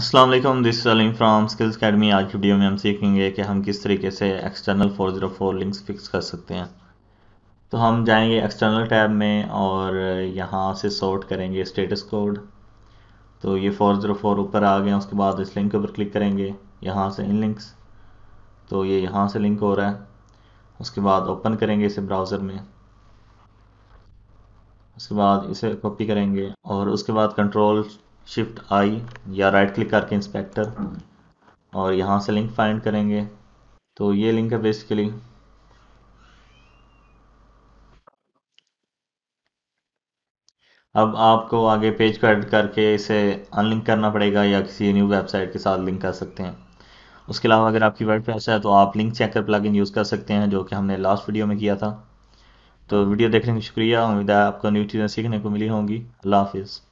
Aslam this अलिंग from skills academy आज की वीडियो में हम सीखेंगे कि हम किस तरीके से एक्सटर्नल 404 लिंक्स फिक्स कर सकते हैं तो हम जाएंगे एक्सटर्नल टैब में और यहाँ से सॉर्ट करेंगे स्टेटस कोड तो ये 404 ऊपर आ गए उसके बाद इस लिंक के ऊपर क्लिक करेंगे यहाँ से इन लिंक्स तो ये यहाँ से लिंक हो रहा है उसके बाद ओपन करेंगे इसे ब्राउज़र में उसके बाद इसे कॉपी करेंगे और उसके बाद कंट्रोल शिफ्ट आई या राइट क्लिक करके इंस्पेक्टर और यहाँ से लिंक फाइंड करेंगे तो ये लिंक है बेसिकली अब आपको आगे पेज को एड करके इसे अनलिंक करना पड़ेगा या किसी न्यू वेबसाइट के साथ लिंक कर सकते हैं उसके अलावा अगर आपकी प्रेस है तो आप लिंक चेकर प्लगइन यूज़ कर सकते हैं जो कि हमने लास्ट वीडियो में किया था तो वीडियो देखने का शुक्रिया उम्मीद है आपको न्यू चीज़ें सीखने को मिली होंगी अल्लाह हाफिज़